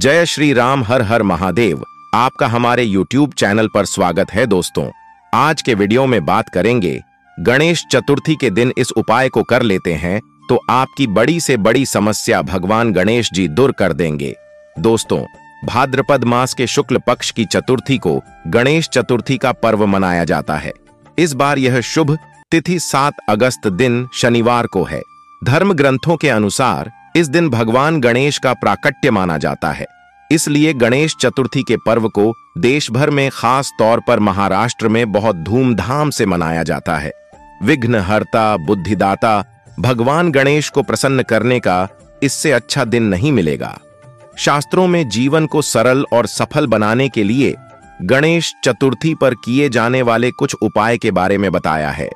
जय श्री राम हर हर महादेव आपका हमारे YouTube चैनल पर स्वागत है दोस्तों आज के वीडियो में बात करेंगे गणेश चतुर्थी के दिन इस उपाय को कर लेते हैं तो आपकी बड़ी से बड़ी समस्या भगवान गणेश जी दूर कर देंगे दोस्तों भाद्रपद मास के शुक्ल पक्ष की चतुर्थी को गणेश चतुर्थी का पर्व मनाया जाता है इस बार यह शुभ तिथि सात अगस्त दिन शनिवार को है धर्म ग्रंथों के अनुसार इस दिन भगवान गणेश का प्राकट्य माना जाता है इसलिए गणेश चतुर्थी के पर्व को देश भर में खास तौर पर महाराष्ट्र में बहुत धूमधाम से मनाया जाता है विघ्नहर्ता बुद्धिदाता भगवान गणेश को प्रसन्न करने का इससे अच्छा दिन नहीं मिलेगा शास्त्रों में जीवन को सरल और सफल बनाने के लिए गणेश चतुर्थी पर किए जाने वाले कुछ उपाय के बारे में बताया है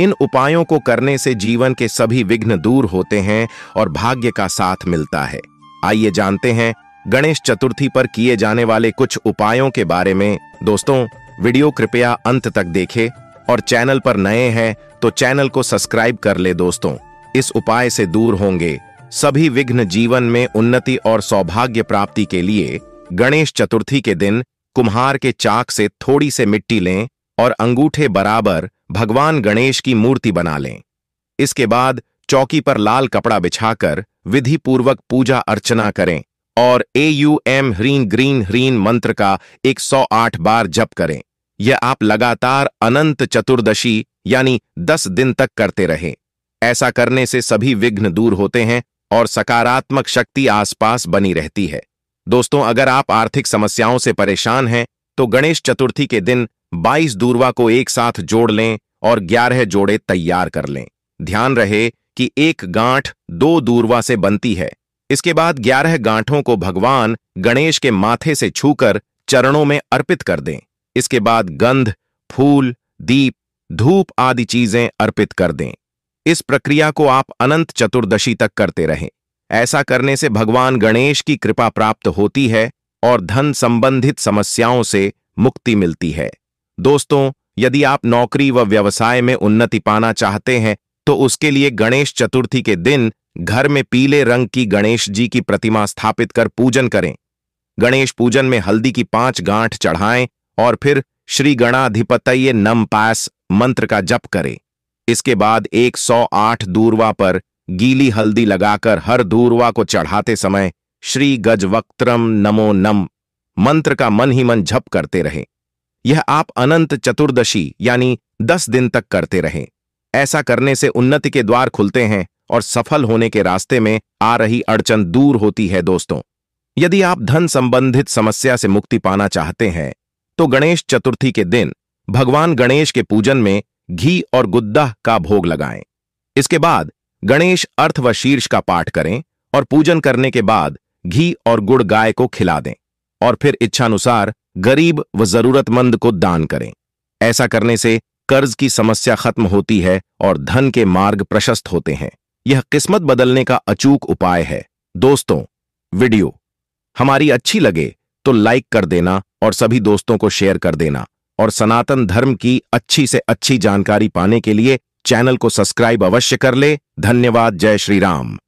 इन उपायों को करने से जीवन के सभी विघ्न दूर होते हैं और भाग्य का साथ मिलता है आइए जानते हैं गणेश चतुर्थी पर किए जाने वाले कुछ उपायों के बारे में दोस्तों वीडियो कृपया अंत तक देखें और चैनल पर नए हैं तो चैनल को सब्सक्राइब कर ले दोस्तों इस उपाय से दूर होंगे सभी विघ्न जीवन में उन्नति और सौभाग्य प्राप्ति के लिए गणेश चतुर्थी के दिन कुम्हार के चाक से थोड़ी से मिट्टी लें और अंगूठे बराबर भगवान गणेश की मूर्ति बना लें इसके बाद चौकी पर लाल कपड़ा बिछाकर विधिपूर्वक पूजा अर्चना करें और ए यू एम ह्रीन ग्रीन ह्रीन मंत्र का 108 बार जप करें यह आप लगातार अनंत चतुर्दशी यानी 10 दिन तक करते रहे ऐसा करने से सभी विघ्न दूर होते हैं और सकारात्मक शक्ति आसपास बनी रहती है दोस्तों अगर आप आर्थिक समस्याओं से परेशान हैं तो गणेश चतुर्थी के दिन 22 दूरवा को एक साथ जोड़ लें और 11 जोड़े तैयार कर लें ध्यान रहे कि एक गांठ दो दूरवा से बनती है इसके बाद 11 गांठों को भगवान गणेश के माथे से छूकर चरणों में अर्पित कर दें इसके बाद गंध फूल दीप धूप आदि चीजें अर्पित कर दें इस प्रक्रिया को आप अनंत चतुर्दशी तक करते रहें ऐसा करने से भगवान गणेश की कृपा प्राप्त होती है और धन संबंधित समस्याओं से मुक्ति मिलती है दोस्तों यदि आप नौकरी व व्यवसाय में उन्नति पाना चाहते हैं तो उसके लिए गणेश चतुर्थी के दिन घर में पीले रंग की गणेश जी की प्रतिमा स्थापित कर पूजन करें गणेश पूजन में हल्दी की पांच गांठ चढ़ाएं और फिर श्री गणाधिपत्य नम पास मंत्र का जप करें इसके बाद 108 दूरवा पर गीली हल्दी लगाकर हर दूरवा को चढ़ाते समय श्री गजवक्त्रम नमो नम मंत्र का मन ही मन झप करते रहें यह आप अनंत चतुर्दशी यानी दस दिन तक करते रहें ऐसा करने से उन्नति के द्वार खुलते हैं और सफल होने के रास्ते में आ रही अड़चन दूर होती है दोस्तों यदि आप धन संबंधित समस्या से मुक्ति पाना चाहते हैं तो गणेश चतुर्थी के दिन भगवान गणेश के पूजन में घी और गुद्दा का भोग लगाएं इसके बाद गणेश अर्थ व शीर्ष का पाठ करें और पूजन करने के बाद घी और गुड़ गाय को खिला दें और फिर इच्छानुसार गरीब व जरूरतमंद को दान करें ऐसा करने से कर्ज की समस्या खत्म होती है और धन के मार्ग प्रशस्त होते हैं यह किस्मत बदलने का अचूक उपाय है दोस्तों वीडियो हमारी अच्छी लगे तो लाइक कर देना और सभी दोस्तों को शेयर कर देना और सनातन धर्म की अच्छी से अच्छी जानकारी पाने के लिए चैनल को सब्सक्राइब अवश्य कर ले धन्यवाद जय श्री राम